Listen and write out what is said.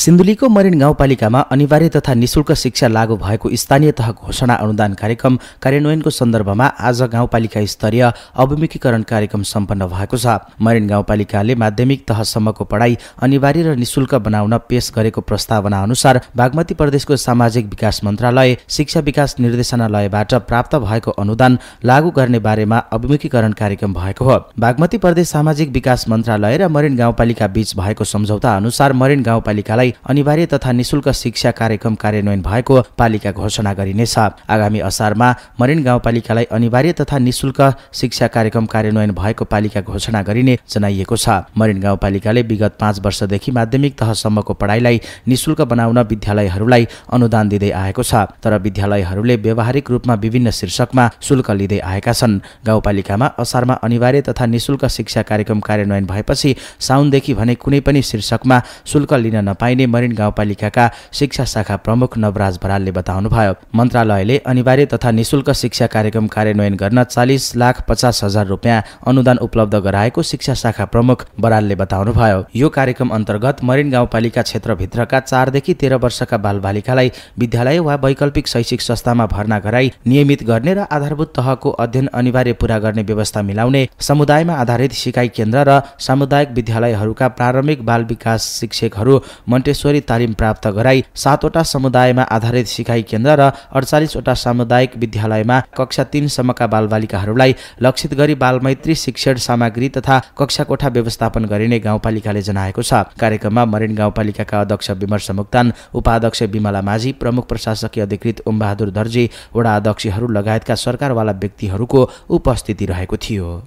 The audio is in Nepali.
सिन्धुलीको मरिन गाउँपालिकामा अनिवार्य तथा निशुल्क शिक्षा लागू भएको स्थानीय तह घोषणा अनुदान कार्यक्रम कार्यान्वयनको सन्दर्भमा आज गाउँपालिका स्तरीय अभिमुखीकरण कार्यक्रम सम्पन्न भएको छ मरिन गाउँपालिकाले माध्यमिक तहसम्मको पढाइ अनिवार्य र निशुल्क बनाउन पेश गरेको प्रस्तावना अनुसार बागमती प्रदेशको सामाजिक विकास मन्त्रालय शिक्षा विकास निर्देशनालयबाट प्राप्त भएको अनुदान लागू गर्ने बारेमा अभिमुखीकरण कार्यक्रम भएको हो बागमती प्रदेश सामाजिक विकास मन्त्रालय र मरिन गाउँपालिका बीच भएको सम्झौता अनुसार मरिन गाउँपालिकालाई लागि अनिवार्य तथा निशुल्क शिक्षा कार्यक्रम कार्यान्वयन भएको पालिका घोषणा गरिनेछ आगामी असारमा मरिन गाउँपालिकालाई अनिवार्य तथा निशुल्क शिक्षा कार्यक्रम कार्यान्वयन भएको पालिका घोषणा गरिने जनाइएको छ मरिन गाउँपालिकाले विगत पाँच वर्षदेखि माध्यमिक तहसम्मको पढाइलाई निशुल्क बनाउन विद्यालयहरूलाई अनुदान दिँदै आएको छ तर विद्यालयहरूले व्यवहारिक रूपमा विभिन्न शीर्षकमा शुल्क लिँदै आएका छन् गाउँपालिकामा असारमा अनिवार्य तथा निशुल्क शिक्षा कार्यक्रम कार्यान्वयन भएपछि साउनदेखि भने कुनै पनि शीर्षकमा शुल्क लिन नपाइने दिने मरिन गाउँपालिकाका शिक्षा शाखा प्रमुख नवराज बरालले बताउनुभयो मन्त्रालयले अनिवार्य तथा निशुल्क शिक्षा कार्यक्रम कार्यान्वयन गर्न चालिस लाख पचास हजार रुपियाँ अनुदान उपलब्ध गराएको शिक्षा शाखा प्रमुख बरालले बताउनुभयो यो कार्यक्रम अन्तर्गत मरिन गाउँपालिका क्षेत्रभित्रका चारदेखि तेह्र वर्षका बालबालिकालाई विद्यालय वा वैकल्पिक शैक्षिक संस्थामा भर्ना गराई नियमित गर्ने र आधारभूत तहको अध्ययन अनिवार्य पूरा गर्ने व्यवस्था मिलाउने समुदायमा आधारित सिकाइ केन्द्र र सामुदायिक विद्यालयहरूका प्रारम्भिक बाल विकास शिक्षकहरू मन्टे कोटेश्वरी तालिम प्राप्त गराई सातवटा समुदायमा आधारित सिकाइ केन्द्र र अडचालिसवटा सामुदायिक विद्यालयमा कक्षा तिनसम्मका बालबालिकाहरूलाई लक्षित गरी बालमैत्री शिक्षण सामग्री तथा कक्षा कोठा व्यवस्थापन गरिने गाउँपालिकाले जनाएको छ कार्यक्रममा मरिन गाउँपालिकाका अध्यक्ष विमर्श मुक्तान उपाध्यक्ष विमला माझी प्रमुख प्रशासकीय अधिकृत ओमबहादुर दर्जी वडा अध्यक्षहरू लगायतका सरकारवाला व्यक्तिहरूको उपस्थिति रहेको थियो